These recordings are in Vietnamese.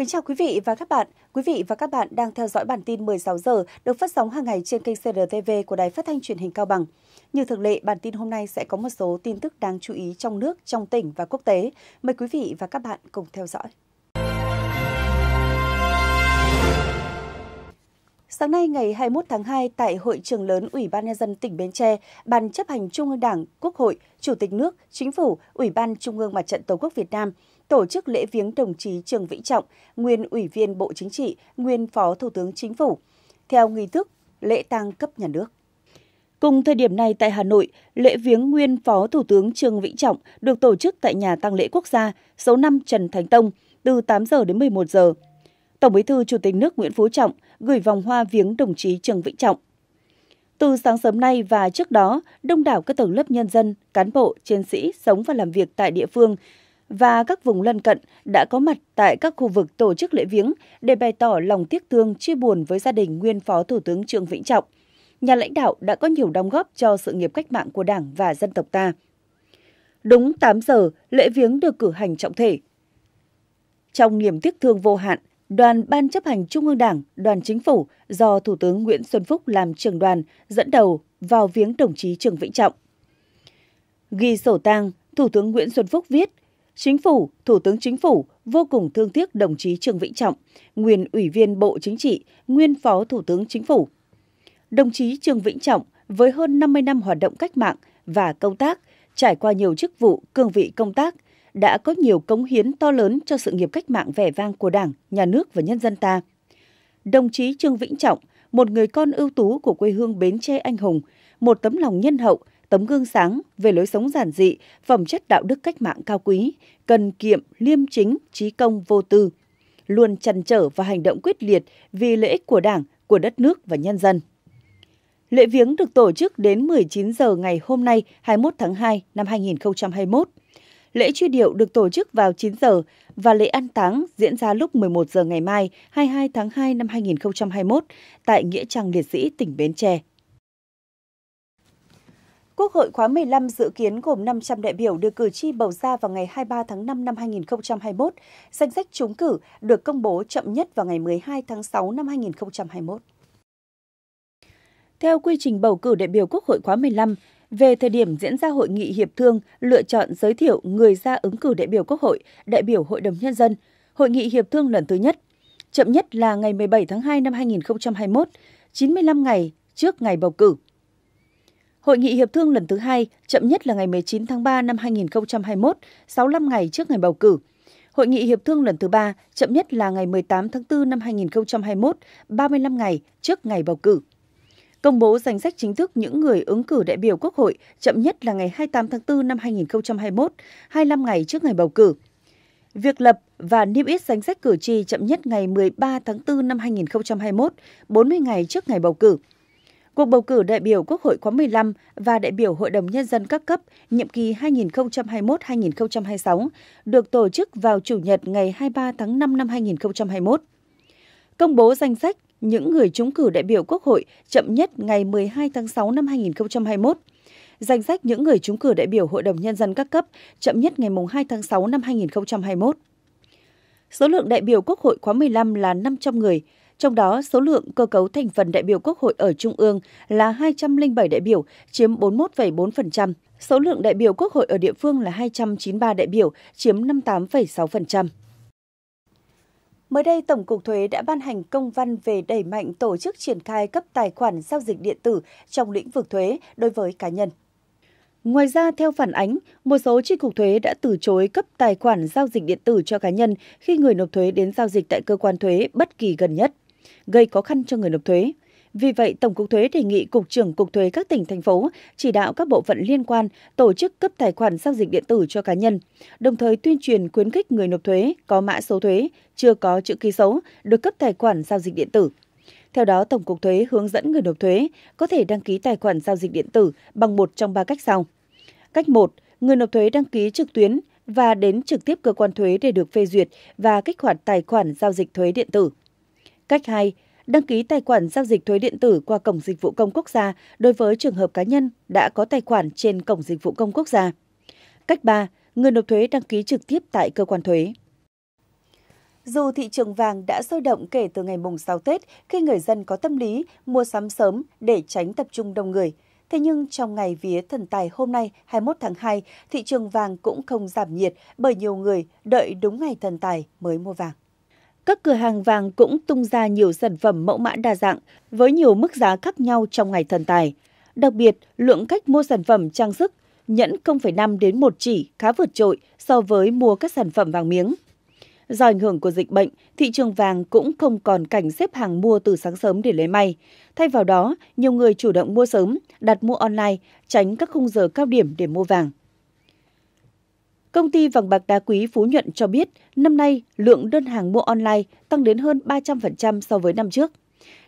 Kính chào quý vị và các bạn. Quý vị và các bạn đang theo dõi bản tin 16 giờ được phát sóng hàng ngày trên kênh CRTV của Đài Phát thanh Truyền hình Cao Bằng. Như thường lệ, bản tin hôm nay sẽ có một số tin tức đáng chú ý trong nước, trong tỉnh và quốc tế. Mời quý vị và các bạn cùng theo dõi. Sáng nay ngày 21 tháng 2 tại hội trường lớn Ủy ban nhân dân tỉnh Bến Tre, Ban chấp hành Trung ương Đảng, Quốc hội, Chủ tịch nước, Chính phủ, Ủy ban Trung ương Mặt trận Tổ quốc Việt Nam tổ chức lễ viếng đồng chí Trường Vĩnh Trọng, nguyên Ủy viên Bộ Chính trị, nguyên Phó Thủ tướng Chính phủ, theo nghi thức lễ tang cấp nhà nước. Cùng thời điểm này tại Hà Nội, lễ viếng nguyên Phó Thủ tướng Trương Vĩnh Trọng được tổ chức tại nhà tang lễ quốc gia số 5 Trần Thánh Tông từ 8 giờ đến 11 giờ. Tổng Bí thư Chủ tịch nước Nguyễn Phú Trọng gửi vòng hoa viếng đồng chí Trương Vĩnh Trọng. Từ sáng sớm nay và trước đó, đông đảo các tầng lớp nhân dân, cán bộ, chiến sĩ sống và làm việc tại địa phương và các vùng lân cận đã có mặt tại các khu vực tổ chức lễ viếng để bày tỏ lòng tiếc thương chia buồn với gia đình nguyên Phó Thủ tướng Trương Vĩnh Trọng. Nhà lãnh đạo đã có nhiều đóng góp cho sự nghiệp cách mạng của Đảng và dân tộc ta. Đúng 8 giờ, lễ viếng được cử hành trọng thể. Trong niềm tiếc thương vô hạn, đoàn Ban chấp hành Trung ương Đảng, đoàn Chính phủ do Thủ tướng Nguyễn Xuân Phúc làm trưởng đoàn dẫn đầu vào viếng đồng chí Trường Vĩnh Trọng. Ghi sổ tang, Thủ tướng Nguyễn Xuân Phúc viết Chính phủ, Thủ tướng Chính phủ vô cùng thương tiếc đồng chí Trương Vĩnh Trọng, nguyên Ủy viên Bộ Chính trị, nguyên Phó Thủ tướng Chính phủ. Đồng chí Trương Vĩnh Trọng với hơn 50 năm hoạt động cách mạng và công tác, trải qua nhiều chức vụ, cương vị công tác, đã có nhiều cống hiến to lớn cho sự nghiệp cách mạng vẻ vang của Đảng, Nhà nước và nhân dân ta. Đồng chí Trương Vĩnh Trọng, một người con ưu tú của quê hương Bến Tre anh hùng, một tấm lòng nhân hậu, tấm gương sáng về lối sống giản dị, phẩm chất đạo đức cách mạng cao quý, cần kiệm, liêm chính, trí công vô tư, luôn chăn trở và hành động quyết liệt vì lợi ích của Đảng, của đất nước và nhân dân. Lễ viếng được tổ chức đến 19 giờ ngày hôm nay, 21 tháng 2 năm 2021. Lễ truy điệu được tổ chức vào 9 giờ và lễ an táng diễn ra lúc 11 giờ ngày mai, 22 tháng 2 năm 2021 tại Nghĩa trang Liệt sĩ tỉnh Bến Tre. Quốc hội khóa 15 dự kiến gồm 500 đại biểu được cử tri bầu ra vào ngày 23 tháng 5 năm 2021. Danh sách trúng cử được công bố chậm nhất vào ngày 12 tháng 6 năm 2021. Theo quy trình bầu cử đại biểu Quốc hội khóa 15, về thời điểm diễn ra hội nghị hiệp thương lựa chọn giới thiệu người ra ứng cử đại biểu Quốc hội, đại biểu Hội đồng Nhân dân, hội nghị hiệp thương lần thứ nhất, chậm nhất là ngày 17 tháng 2 năm 2021, 95 ngày trước ngày bầu cử. Hội nghị hiệp thương lần thứ hai chậm nhất là ngày 19 tháng 3 năm 2021, 65 ngày trước ngày bầu cử. Hội nghị hiệp thương lần thứ ba chậm nhất là ngày 18 tháng 4 năm 2021, 35 ngày trước ngày bầu cử. Công bố danh sách chính thức những người ứng cử đại biểu Quốc hội chậm nhất là ngày 28 tháng 4 năm 2021, 25 ngày trước ngày bầu cử. Việc lập và niêm yết danh sách cử tri chậm nhất ngày 13 tháng 4 năm 2021, 40 ngày trước ngày bầu cử. Cuộc bầu cử đại biểu Quốc hội khóa 15 và đại biểu Hội đồng Nhân dân các cấp nhiệm kỳ 2021-2026 được tổ chức vào Chủ nhật ngày 23 tháng 5 năm 2021. Công bố danh sách những người trúng cử đại biểu Quốc hội chậm nhất ngày 12 tháng 6 năm 2021. Danh sách những người trúng cử đại biểu Hội đồng Nhân dân các cấp chậm nhất ngày 2 tháng 6 năm 2021. Số lượng đại biểu Quốc hội khóa 15 là 500 người, trong đó, số lượng cơ cấu thành phần đại biểu Quốc hội ở Trung ương là 207 đại biểu, chiếm 41,4%. Số lượng đại biểu Quốc hội ở địa phương là 293 đại biểu, chiếm 58,6%. Mới đây, Tổng cục Thuế đã ban hành công văn về đẩy mạnh tổ chức triển khai cấp tài khoản giao dịch điện tử trong lĩnh vực thuế đối với cá nhân. Ngoài ra, theo phản ánh, một số chi cục thuế đã từ chối cấp tài khoản giao dịch điện tử cho cá nhân khi người nộp thuế đến giao dịch tại cơ quan thuế bất kỳ gần nhất gây khó khăn cho người nộp thuế. Vì vậy, Tổng cục Thuế đề nghị Cục trưởng Cục Thuế các tỉnh, thành phố chỉ đạo các bộ phận liên quan tổ chức cấp tài khoản giao dịch điện tử cho cá nhân, đồng thời tuyên truyền khuyến khích người nộp thuế có mã số thuế, chưa có chữ ký số, được cấp tài khoản giao dịch điện tử. Theo đó, Tổng cục Thuế hướng dẫn người nộp thuế có thể đăng ký tài khoản giao dịch điện tử bằng một trong ba cách sau. Cách 1. Người nộp thuế đăng ký trực tuyến và đến trực tiếp cơ quan thuế để được phê duyệt và kích hoạt tài khoản giao dịch thuế điện tử. Cách 2. Đăng ký tài khoản giao dịch thuế điện tử qua Cổng Dịch vụ Công Quốc gia đối với trường hợp cá nhân đã có tài khoản trên Cổng Dịch vụ Công Quốc gia. Cách 3. Người nộp thuế đăng ký trực tiếp tại cơ quan thuế. Dù thị trường vàng đã sôi động kể từ ngày mùng 6 Tết khi người dân có tâm lý mua sắm sớm để tránh tập trung đông người, Thế nhưng trong ngày vía thần tài hôm nay 21 tháng 2, thị trường vàng cũng không giảm nhiệt bởi nhiều người đợi đúng ngày thần tài mới mua vàng các cửa hàng vàng cũng tung ra nhiều sản phẩm mẫu mã đa dạng với nhiều mức giá khác nhau trong ngày thần tài. Đặc biệt, lượng khách mua sản phẩm trang sức nhẫn 0,5 đến 1 chỉ khá vượt trội so với mua các sản phẩm vàng miếng. Do ảnh hưởng của dịch bệnh, thị trường vàng cũng không còn cảnh xếp hàng mua từ sáng sớm để lấy may. Thay vào đó, nhiều người chủ động mua sớm, đặt mua online, tránh các khung giờ cao điểm để mua vàng. Công ty vàng bạc đá quý Phú Nhuận cho biết, năm nay lượng đơn hàng mua online tăng đến hơn 300% so với năm trước.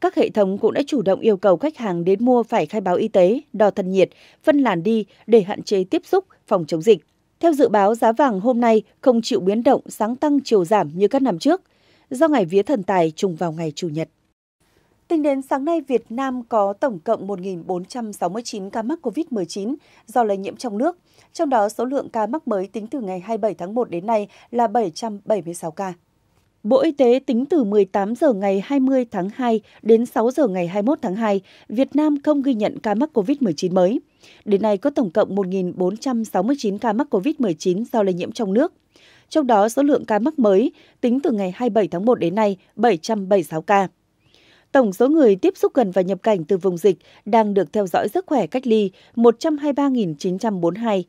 Các hệ thống cũng đã chủ động yêu cầu khách hàng đến mua phải khai báo y tế, đo thân nhiệt, phân làn đi để hạn chế tiếp xúc, phòng chống dịch. Theo dự báo, giá vàng hôm nay không chịu biến động sáng tăng chiều giảm như các năm trước, do ngày vía thần tài trùng vào ngày Chủ nhật. Tính đến sáng nay, Việt Nam có tổng cộng 1.469 ca mắc COVID-19 do lây nhiễm trong nước. Trong đó, số lượng ca mắc mới tính từ ngày 27 tháng 1 đến nay là 776 ca. Bộ Y tế tính từ 18 giờ ngày 20 tháng 2 đến 6 giờ ngày 21 tháng 2, Việt Nam không ghi nhận ca mắc COVID-19 mới. Đến nay có tổng cộng 1.469 ca mắc COVID-19 do lây nhiễm trong nước. Trong đó, số lượng ca mắc mới tính từ ngày 27 tháng 1 đến nay 776 ca. Tổng số người tiếp xúc gần và nhập cảnh từ vùng dịch đang được theo dõi sức khỏe cách ly 123.942.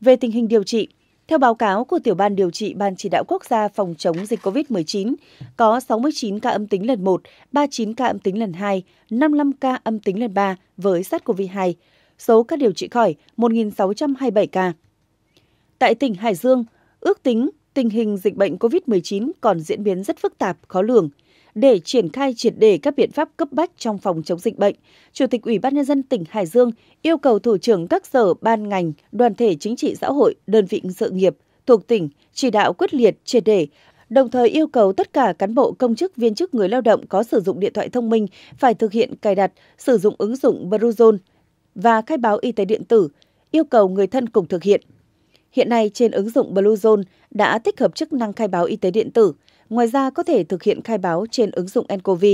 Về tình hình điều trị, theo báo cáo của Tiểu ban điều trị Ban chỉ đạo quốc gia phòng chống dịch COVID-19, có 69 ca âm tính lần 1, 39 ca âm tính lần 2, 55 ca âm tính lần 3 với SARS-CoV-2. Số ca điều trị khỏi 1.627 ca. Tại tỉnh Hải Dương, ước tính tình hình dịch bệnh COVID-19 còn diễn biến rất phức tạp, khó lường – để triển khai triệt đề các biện pháp cấp bách trong phòng chống dịch bệnh, Chủ tịch Ủy ban nhân dân tỉnh Hải Dương yêu cầu thủ trưởng các sở ban ngành, đoàn thể chính trị xã hội, đơn vị sự nghiệp thuộc tỉnh chỉ đạo quyết liệt triệt đề đồng thời yêu cầu tất cả cán bộ công chức viên chức người lao động có sử dụng điện thoại thông minh phải thực hiện cài đặt sử dụng ứng dụng Bluezone và khai báo y tế điện tử, yêu cầu người thân cùng thực hiện. Hiện nay trên ứng dụng Bluezone đã tích hợp chức năng khai báo y tế điện tử, Ngoài ra có thể thực hiện khai báo trên ứng dụng nCoV,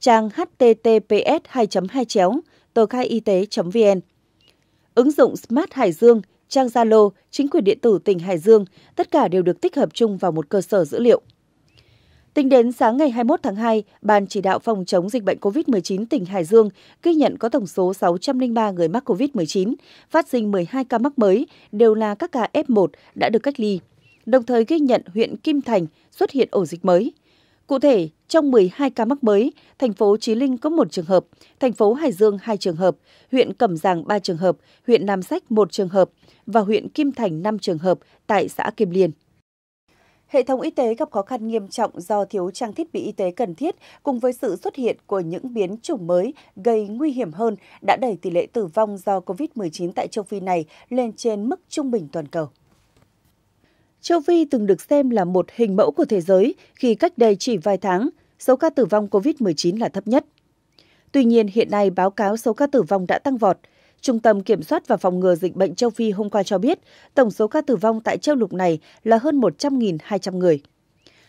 trang https 2 2 chéo tờ khai y tế vn ứng dụng Smart Hải Dương, trang Zalo, chính quyền điện tử tỉnh Hải Dương, tất cả đều được tích hợp chung vào một cơ sở dữ liệu. Tính đến sáng ngày 21 tháng 2, Ban chỉ đạo phòng chống dịch bệnh COVID-19 tỉnh Hải Dương ghi nhận có tổng số 603 người mắc COVID-19, phát sinh 12 ca mắc mới, đều là các ca F1 đã được cách ly đồng thời ghi nhận huyện Kim Thành xuất hiện ổ dịch mới. Cụ thể, trong 12 ca mắc mới, thành phố Chí Linh có 1 trường hợp, thành phố Hải Dương 2 trường hợp, huyện Cẩm Giàng 3 trường hợp, huyện Nam Sách 1 trường hợp và huyện Kim Thành 5 trường hợp tại xã Kim Liên. Hệ thống y tế gặp khó khăn nghiêm trọng do thiếu trang thiết bị y tế cần thiết cùng với sự xuất hiện của những biến chủng mới gây nguy hiểm hơn đã đẩy tỷ lệ tử vong do COVID-19 tại châu Phi này lên trên mức trung bình toàn cầu. Châu Phi từng được xem là một hình mẫu của thế giới khi cách đây chỉ vài tháng, số ca tử vong COVID-19 là thấp nhất. Tuy nhiên, hiện nay báo cáo số ca tử vong đã tăng vọt. Trung tâm Kiểm soát và Phòng ngừa Dịch bệnh châu Phi hôm qua cho biết tổng số ca tử vong tại châu lục này là hơn 100.200 người.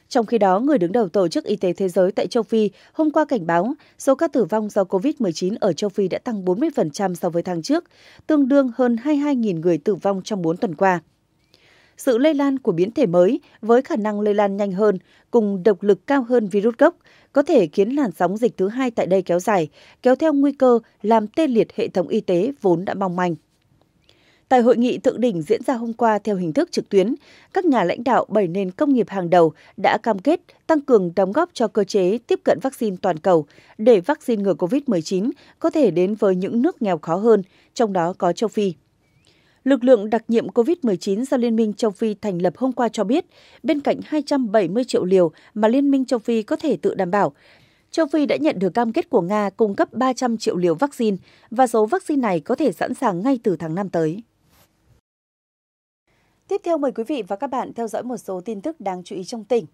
Trong khi đó, người đứng đầu Tổ chức Y tế Thế giới tại châu Phi hôm qua cảnh báo số ca tử vong do COVID-19 ở châu Phi đã tăng 40% so với tháng trước, tương đương hơn 22.000 người tử vong trong 4 tuần qua sự lây lan của biến thể mới với khả năng lây lan nhanh hơn cùng độc lực cao hơn virus gốc có thể khiến làn sóng dịch thứ hai tại đây kéo dài, kéo theo nguy cơ làm tê liệt hệ thống y tế vốn đã mong manh. Tại hội nghị thượng đỉnh diễn ra hôm qua theo hình thức trực tuyến, các nhà lãnh đạo bảy nền công nghiệp hàng đầu đã cam kết tăng cường đóng góp cho cơ chế tiếp cận vaccine toàn cầu để vaccine ngừa COVID-19 có thể đến với những nước nghèo khó hơn, trong đó có châu Phi. Lực lượng đặc nhiệm COVID-19 do Liên minh châu Phi thành lập hôm qua cho biết, bên cạnh 270 triệu liều mà Liên minh châu Phi có thể tự đảm bảo, châu Phi đã nhận được cam kết của Nga cung cấp 300 triệu liều vaccine và số vaccine này có thể sẵn sàng ngay từ tháng 5 tới. Tiếp theo mời quý vị và các bạn theo dõi một số tin tức đáng chú ý trong tỉnh.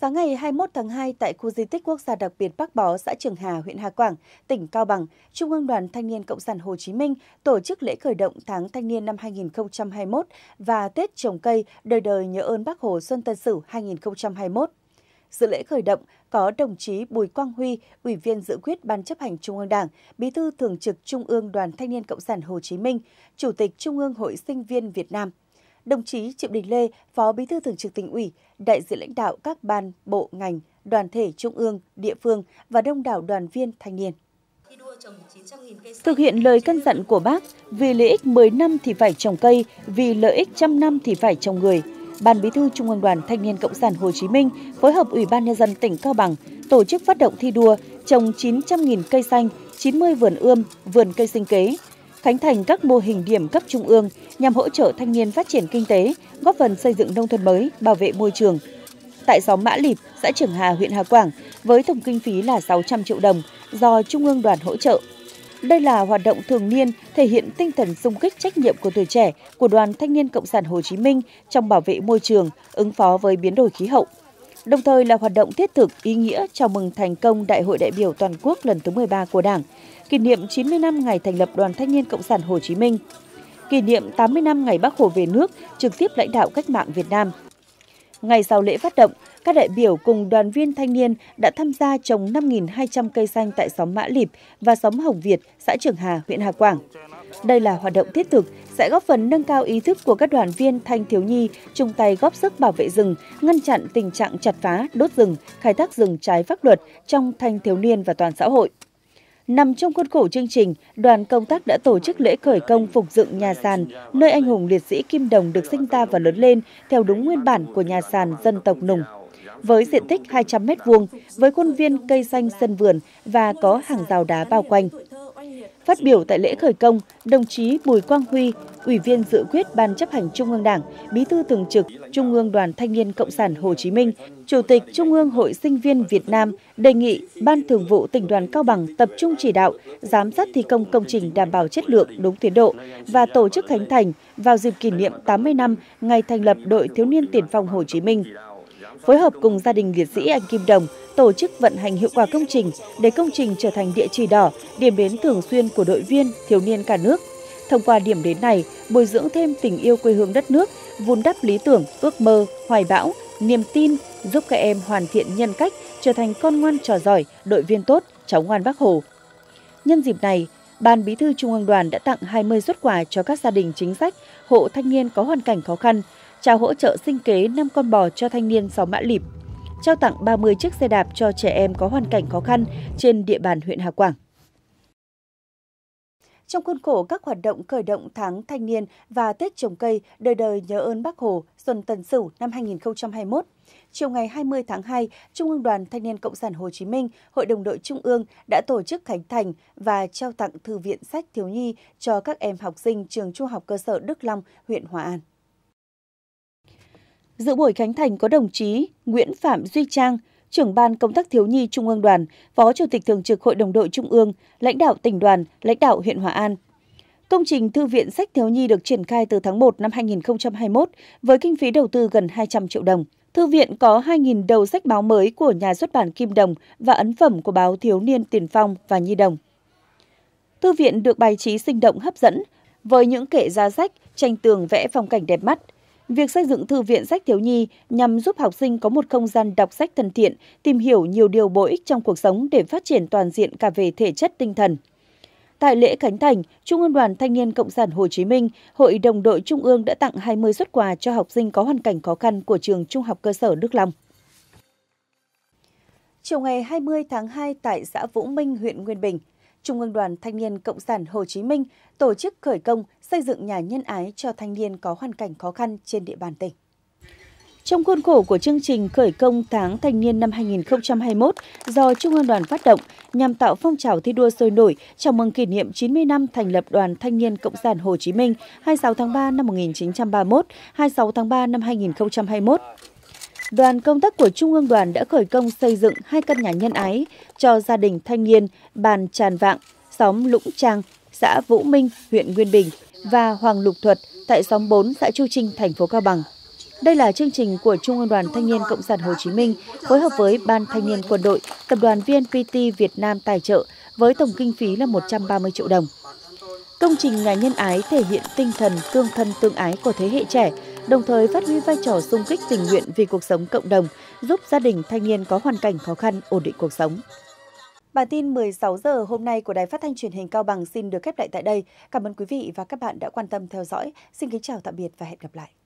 Sáng ngày 21 tháng 2 tại khu di tích quốc gia đặc biệt Bắc Bó, xã Trường Hà, huyện Hà Quảng, tỉnh Cao Bằng, Trung ương Đoàn Thanh niên Cộng sản Hồ Chí Minh tổ chức lễ khởi động tháng thanh niên năm 2021 và Tết trồng cây đời đời nhớ ơn Bác Hồ Xuân Tân Sửu 2021. Dự lễ khởi động có đồng chí Bùi Quang Huy, Ủy viên dự quyết Ban chấp hành Trung ương Đảng, Bí thư Thường trực Trung ương Đoàn Thanh niên Cộng sản Hồ Chí Minh, Chủ tịch Trung ương Hội Sinh viên Việt Nam đồng chí Triệu Đình Lê, Phó Bí thư Thường trực tỉnh ủy, đại diện lãnh đạo các ban, bộ, ngành, đoàn thể trung ương, địa phương và đông đảo đoàn viên thanh niên. Thực hiện lời căn dặn của bác, vì lợi ích 10 năm thì phải trồng cây, vì lợi ích trăm năm thì phải trồng người. Ban Bí thư Trung ương Đoàn Thanh niên Cộng sản Hồ Chí Minh phối hợp Ủy ban nhân dân tỉnh Cao Bằng tổ chức phát động thi đua trồng 900.000 cây xanh, 90 vườn ươm, vườn cây sinh kế, khánh thành các mô hình điểm cấp trung ương nhằm hỗ trợ thanh niên phát triển kinh tế, góp phần xây dựng nông thôn mới, bảo vệ môi trường. Tại xóm Mã Lịp, xã Trường Hà, huyện Hà Quảng, với tổng kinh phí là 600 triệu đồng do Trung ương đoàn hỗ trợ. Đây là hoạt động thường niên thể hiện tinh thần sung kích trách nhiệm của tuổi trẻ của Đoàn Thanh niên Cộng sản Hồ Chí Minh trong bảo vệ môi trường, ứng phó với biến đổi khí hậu đồng thời là hoạt động thiết thực ý nghĩa chào mừng thành công Đại hội đại biểu toàn quốc lần thứ 13 của Đảng, kỷ niệm 90 năm ngày thành lập Đoàn Thanh niên Cộng sản Hồ Chí Minh, kỷ niệm 80 năm ngày Bác Hồ về nước trực tiếp lãnh đạo cách mạng Việt Nam. Ngày sau lễ phát động, các đại biểu cùng đoàn viên thanh niên đã tham gia trồng 5.200 cây xanh tại xóm Mã Lịp và xóm Hồng Việt, xã Trường Hà, huyện Hà Quảng. Đây là hoạt động thiết thực sẽ góp phần nâng cao ý thức của các đoàn viên thanh thiếu nhi chung tay góp sức bảo vệ rừng, ngăn chặn tình trạng chặt phá, đốt rừng, khai thác rừng trái pháp luật trong thanh thiếu niên và toàn xã hội. Nằm trong khuôn khổ chương trình, đoàn công tác đã tổ chức lễ khởi công phục dựng nhà sàn, nơi anh hùng liệt sĩ Kim Đồng được sinh ra và lớn lên theo đúng nguyên bản của nhà sàn dân tộc Nùng. Với diện tích 200 m2, với khuôn viên cây xanh sân vườn và có hàng rào đá bao quanh, Phát biểu tại lễ khởi công, đồng chí Bùi Quang Huy, Ủy viên dự quyết Ban chấp hành Trung ương Đảng, Bí thư Thường trực Trung ương Đoàn Thanh niên Cộng sản Hồ Chí Minh, Chủ tịch Trung ương Hội Sinh viên Việt Nam đề nghị Ban Thường vụ Tỉnh đoàn Cao Bằng tập trung chỉ đạo, giám sát thi công công trình đảm bảo chất lượng đúng tiến độ và tổ chức khánh thành vào dịp kỷ niệm 80 năm ngày thành lập Đội Thiếu niên Tiền phong Hồ Chí Minh phối hợp cùng gia đình liệt sĩ anh Kim Đồng tổ chức vận hành hiệu quả công trình để công trình trở thành địa chỉ đỏ, điểm đến thường xuyên của đội viên, thiếu niên cả nước. Thông qua điểm đến này, bồi dưỡng thêm tình yêu quê hương đất nước, vun đắp lý tưởng, ước mơ, hoài bão, niềm tin, giúp các em hoàn thiện nhân cách, trở thành con ngoan trò giỏi, đội viên tốt, cháu ngoan bác Hồ. Nhân dịp này, Ban Bí thư Trung ương Đoàn đã tặng 20 xuất quà cho các gia đình chính sách, hộ thanh niên có hoàn cảnh khó khăn, trao hỗ trợ sinh kế 5 con bò cho thanh niên 6 mã lịp, trao tặng 30 chiếc xe đạp cho trẻ em có hoàn cảnh khó khăn trên địa bàn huyện Hà Quảng. Trong khuôn khổ các hoạt động khởi động tháng thanh niên và Tết trồng cây đời đời nhớ ơn Bác Hồ Xuân Tân Sửu năm 2021, chiều ngày 20 tháng 2, Trung ương Đoàn Thanh niên Cộng sản Hồ Chí Minh, Hội đồng đội Trung ương đã tổ chức khánh thành và trao tặng thư viện sách thiếu nhi cho các em học sinh trường Trung học cơ sở Đức Long, huyện Hòa An. Dự buổi khánh thành có đồng chí Nguyễn Phạm Duy Trang, trưởng ban công tác thiếu nhi Trung ương đoàn, phó chủ tịch thường trực Hội đồng đội Trung ương, lãnh đạo tỉnh đoàn, lãnh đạo huyện Hòa An. Công trình Thư viện Sách Thiếu Nhi được triển khai từ tháng 1 năm 2021 với kinh phí đầu tư gần 200 triệu đồng. Thư viện có 2.000 đầu sách báo mới của nhà xuất bản Kim Đồng và ấn phẩm của báo Thiếu niên Tiền Phong và Nhi Đồng. Thư viện được bài trí sinh động hấp dẫn với những kệ giá sách, tranh tường vẽ phong cảnh đẹp mắt – Việc xây dựng thư viện sách thiếu nhi nhằm giúp học sinh có một không gian đọc sách thân thiện, tìm hiểu nhiều điều bổ ích trong cuộc sống để phát triển toàn diện cả về thể chất tinh thần. Tại lễ khánh thành, Trung ương Đoàn Thanh niên Cộng sản Hồ Chí Minh, Hội đồng đội Trung ương đã tặng 20 xuất quà cho học sinh có hoàn cảnh khó khăn của trường Trung học cơ sở Đức Long. Chiều ngày 20 tháng 2 tại xã Vũ Minh, huyện Nguyên Bình, Trung ương Đoàn Thanh niên Cộng sản Hồ Chí Minh tổ chức khởi công xây dựng nhà nhân ái cho thanh niên có hoàn cảnh khó khăn trên địa bàn tỉnh. Trong khuôn khổ của chương trình khởi công tháng thanh niên năm 2021 do Trung ương đoàn phát động nhằm tạo phong trào thi đua sôi nổi chào mừng kỷ niệm 90 năm thành lập Đoàn Thanh niên Cộng sản Hồ Chí Minh 26 tháng 3 năm 1931, 26 tháng 3 năm 2021 đoàn công tác của Trung ương đoàn đã khởi công xây dựng hai căn nhà nhân ái cho gia đình thanh niên Bàn Tràn Vạng, xóm Lũng Trang, xã Vũ Minh, huyện Nguyên Bình, và Hoàng Lục Thuật tại xóm 4 xã Chu Trinh, thành phố Cao Bằng. Đây là chương trình của Trung ương Đoàn Thanh niên Cộng sản Hồ Chí Minh phối hợp với Ban Thanh niên Quân đội, Tập đoàn VNPT Việt Nam tài trợ với tổng kinh phí là 130 triệu đồng. Công trình Nhà Nhân Ái thể hiện tinh thần tương thân tương ái của thế hệ trẻ, đồng thời phát huy vai trò xung kích tình nguyện vì cuộc sống cộng đồng, giúp gia đình thanh niên có hoàn cảnh khó khăn ổn định cuộc sống. Bản tin 16 giờ hôm nay của Đài Phát thanh Truyền hình Cao Bằng xin được khép lại tại đây. Cảm ơn quý vị và các bạn đã quan tâm theo dõi. Xin kính chào tạm biệt và hẹn gặp lại.